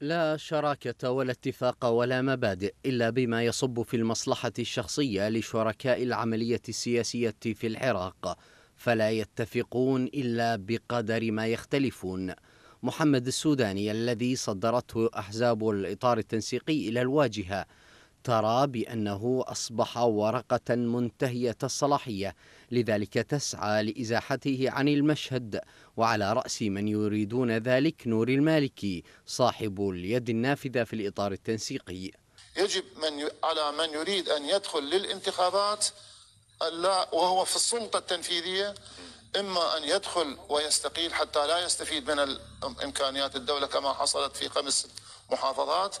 لا شراكة ولا اتفاق ولا مبادئ إلا بما يصب في المصلحة الشخصية لشركاء العملية السياسية في العراق فلا يتفقون إلا بقدر ما يختلفون محمد السوداني الذي صدرته أحزاب الإطار التنسيقي إلى الواجهة ترى بأنه أصبح ورقة منتهية الصلاحية لذلك تسعى لإزاحته عن المشهد وعلى رأس من يريدون ذلك نور المالكي صاحب اليد النافذة في الإطار التنسيقي يجب من ي... على من يريد أن يدخل للانتخابات لا وهو في السلطة التنفيذية إما أن يدخل ويستقيل حتى لا يستفيد من إمكانيات الدولة كما حصلت في خمس محافظات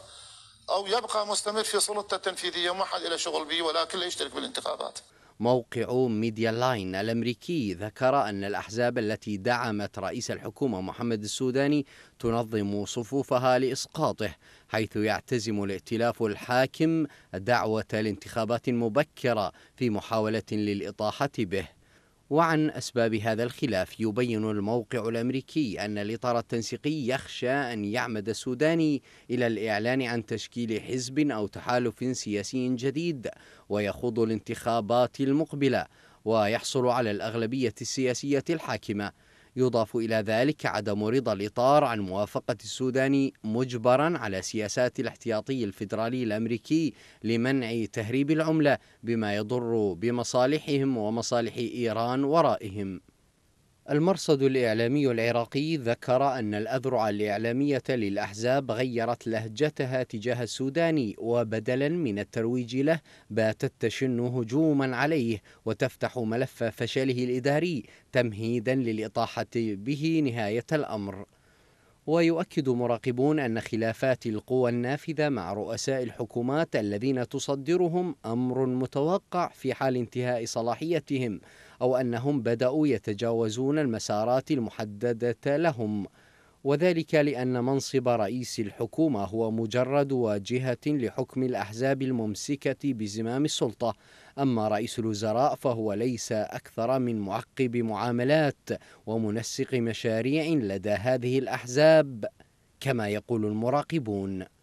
أو يبقى مستمر في سلطته التنفيذية ما حد له شغل به ولكن لا يشترك بالانتخابات موقع ميديا لاين الامريكي ذكر ان الاحزاب التي دعمت رئيس الحكومه محمد السوداني تنظم صفوفها لاسقاطه حيث يعتزم الائتلاف الحاكم دعوه لانتخابات مبكره في محاوله للاطاحه به وعن أسباب هذا الخلاف يبين الموقع الأمريكي أن الإطار التنسيقي يخشى أن يعمد السوداني إلى الإعلان عن تشكيل حزب أو تحالف سياسي جديد ويخوض الانتخابات المقبلة ويحصل على الأغلبية السياسية الحاكمة يضاف إلى ذلك عدم رضا الإطار عن موافقة السودان مجبرا على سياسات الاحتياطي الفيدرالي الأمريكي لمنع تهريب العملة بما يضر بمصالحهم ومصالح إيران ورائهم المرصد الإعلامي العراقي ذكر أن الأذرع الإعلامية للأحزاب غيرت لهجتها تجاه السوداني وبدلا من الترويج له باتت تشن هجوما عليه وتفتح ملف فشله الإداري تمهيدا للإطاحة به نهاية الأمر ويؤكد مراقبون أن خلافات القوى النافذة مع رؤساء الحكومات الذين تصدرهم أمر متوقع في حال انتهاء صلاحيتهم أو أنهم بدأوا يتجاوزون المسارات المحددة لهم وذلك لأن منصب رئيس الحكومة هو مجرد واجهة لحكم الأحزاب الممسكة بزمام السلطة أما رئيس الوزراء فهو ليس أكثر من معقب معاملات ومنسق مشاريع لدى هذه الأحزاب كما يقول المراقبون